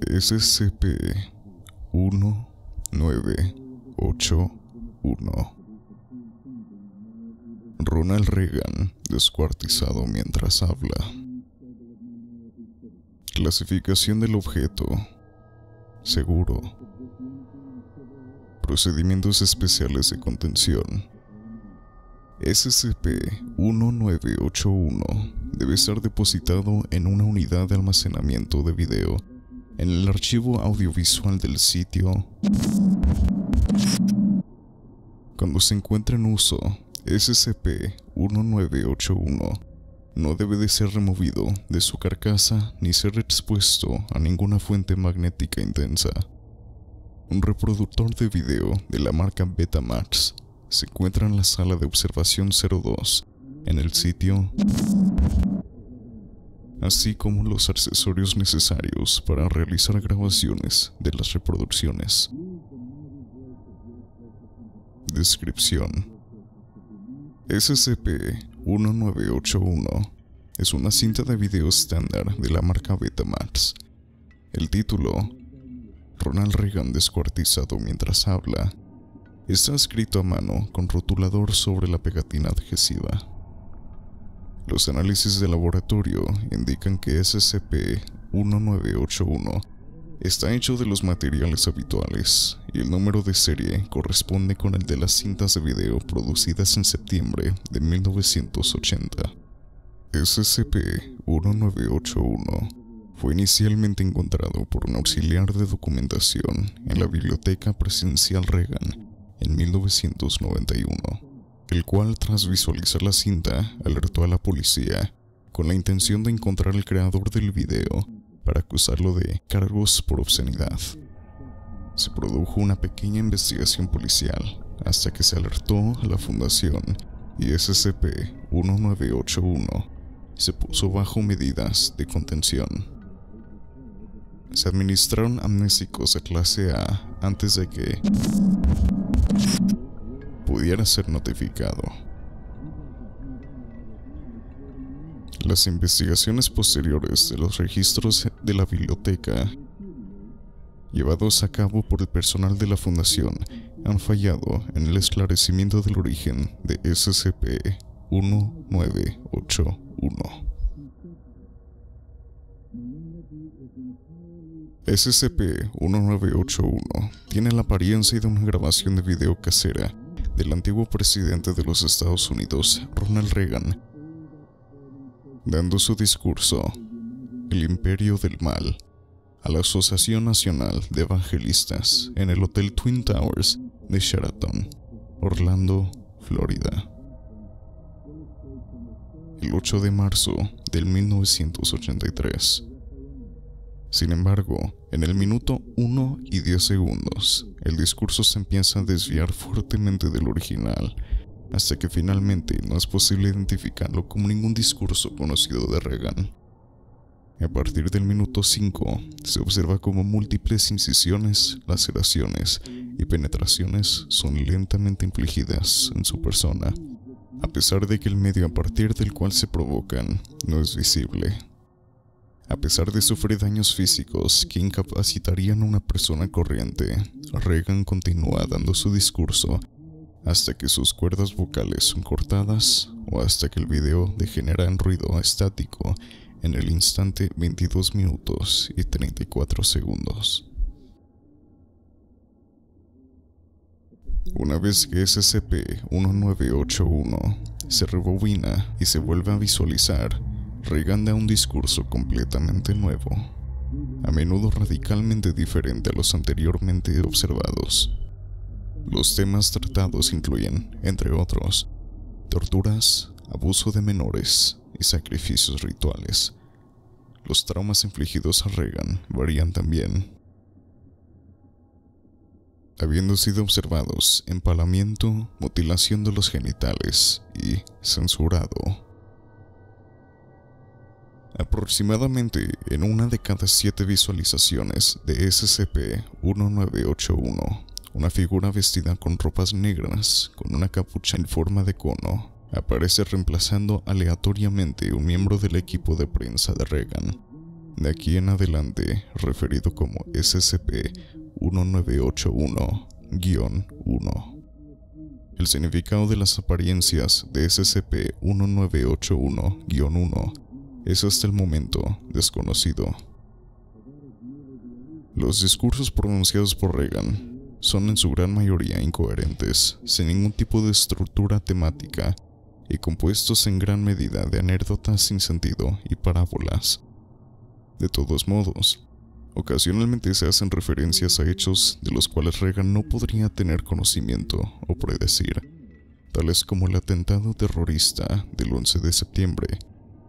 SCP-1981 Ronald Reagan, descuartizado mientras habla. Clasificación del objeto. Seguro. Procedimientos especiales de contención. SCP-1981 debe ser depositado en una unidad de almacenamiento de video en el archivo audiovisual del sitio. Cuando se encuentra en uso, SCP-1981 no debe de ser removido de su carcasa ni ser expuesto a ninguna fuente magnética intensa. Un reproductor de video de la marca Betamax se encuentra en la sala de observación 02 en el sitio así como los accesorios necesarios para realizar grabaciones de las reproducciones. Descripción SCP-1981 es una cinta de video estándar de la marca Betamax. El título, Ronald Reagan descuartizado mientras habla, está escrito a mano con rotulador sobre la pegatina adhesiva. Los análisis de laboratorio indican que SCP-1981 está hecho de los materiales habituales y el número de serie corresponde con el de las cintas de video producidas en septiembre de 1980. SCP-1981 fue inicialmente encontrado por un auxiliar de documentación en la Biblioteca Presidencial Reagan en 1991 el cual tras visualizar la cinta alertó a la policía con la intención de encontrar al creador del video para acusarlo de cargos por obscenidad. Se produjo una pequeña investigación policial hasta que se alertó a la Fundación y SCP-1981 se puso bajo medidas de contención. Se administraron amnésicos de clase A antes de que pudiera ser notificado. Las investigaciones posteriores de los registros de la biblioteca llevados a cabo por el personal de la fundación han fallado en el esclarecimiento del origen de SCP-1981. SCP-1981 tiene la apariencia de una grabación de video casera del antiguo presidente de los Estados Unidos, Ronald Reagan, dando su discurso, El Imperio del Mal, a la Asociación Nacional de Evangelistas en el Hotel Twin Towers de Sheraton, Orlando, Florida. El 8 de marzo del 1983, sin embargo, en el minuto 1 y 10 segundos, el discurso se empieza a desviar fuertemente del original, hasta que finalmente no es posible identificarlo como ningún discurso conocido de Reagan. A partir del minuto 5, se observa como múltiples incisiones, laceraciones y penetraciones son lentamente infligidas en su persona, a pesar de que el medio a partir del cual se provocan no es visible a pesar de sufrir daños físicos que incapacitarían a una persona corriente, Reagan continúa dando su discurso hasta que sus cuerdas vocales son cortadas o hasta que el video degenera en ruido estático en el instante 22 minutos y 34 segundos. Una vez que SCP-1981 se rebobina y se vuelve a visualizar, Regan da un discurso completamente nuevo, a menudo radicalmente diferente a los anteriormente observados. Los temas tratados incluyen, entre otros, torturas, abuso de menores y sacrificios rituales. Los traumas infligidos a Regan varían también. Habiendo sido observados empalamiento, mutilación de los genitales y censurado Aproximadamente en una de cada siete visualizaciones de SCP-1981, una figura vestida con ropas negras, con una capucha en forma de cono, aparece reemplazando aleatoriamente un miembro del equipo de prensa de Reagan. De aquí en adelante, referido como SCP-1981-1. El significado de las apariencias de SCP-1981-1 es hasta el momento desconocido. Los discursos pronunciados por Reagan son en su gran mayoría incoherentes, sin ningún tipo de estructura temática y compuestos en gran medida de anécdotas sin sentido y parábolas. De todos modos, ocasionalmente se hacen referencias a hechos de los cuales Reagan no podría tener conocimiento o predecir, tales como el atentado terrorista del 11 de septiembre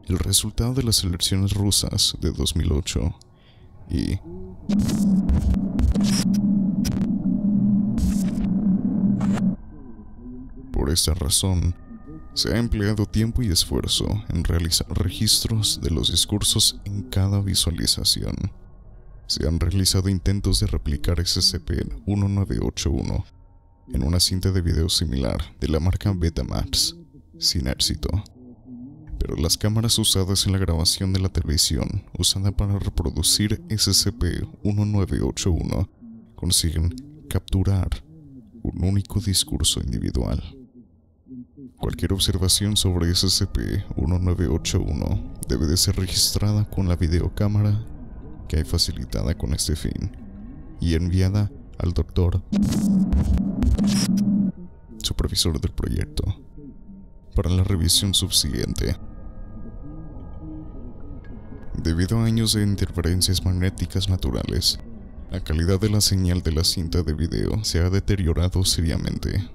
el resultado de las elecciones rusas de 2008 y... Por esta razón, se ha empleado tiempo y esfuerzo en realizar registros de los discursos en cada visualización. Se han realizado intentos de replicar SCP-1981 en una cinta de video similar de la marca Betamax, sin éxito pero las cámaras usadas en la grabación de la televisión, usada para reproducir SCP-1981, consiguen capturar un único discurso individual. Cualquier observación sobre SCP-1981 debe de ser registrada con la videocámara que hay facilitada con este fin y enviada al doctor supervisor del proyecto para la revisión subsiguiente. Debido a años de interferencias magnéticas naturales, la calidad de la señal de la cinta de video se ha deteriorado seriamente,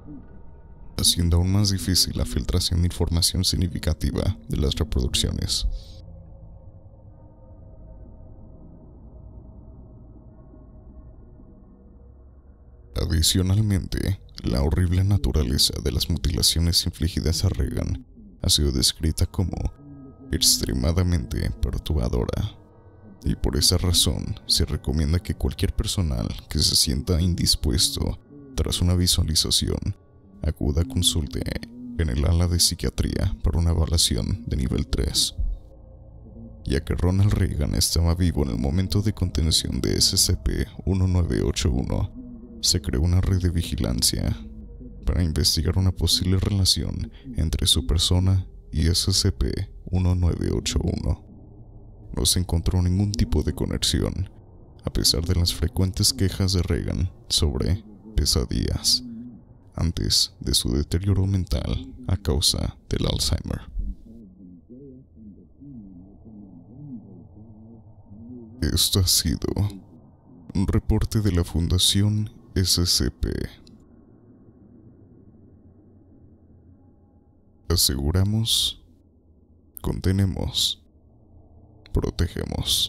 haciendo aún más difícil la filtración de información significativa de las reproducciones. Adicionalmente, la horrible naturaleza de las mutilaciones infligidas a Reagan ha sido descrita como extremadamente perturbadora y por esa razón se recomienda que cualquier personal que se sienta indispuesto tras una visualización acuda a consulte en el ala de psiquiatría para una evaluación de nivel 3. Ya que Ronald Reagan estaba vivo en el momento de contención de SCP-1981, se creó una red de vigilancia para investigar una posible relación entre su persona y SCP-1981. 1981. No se encontró ningún tipo de conexión, a pesar de las frecuentes quejas de Reagan sobre pesadillas antes de su deterioro mental a causa del Alzheimer. Esto ha sido un reporte de la Fundación SCP. Aseguramos contenemos, protegemos.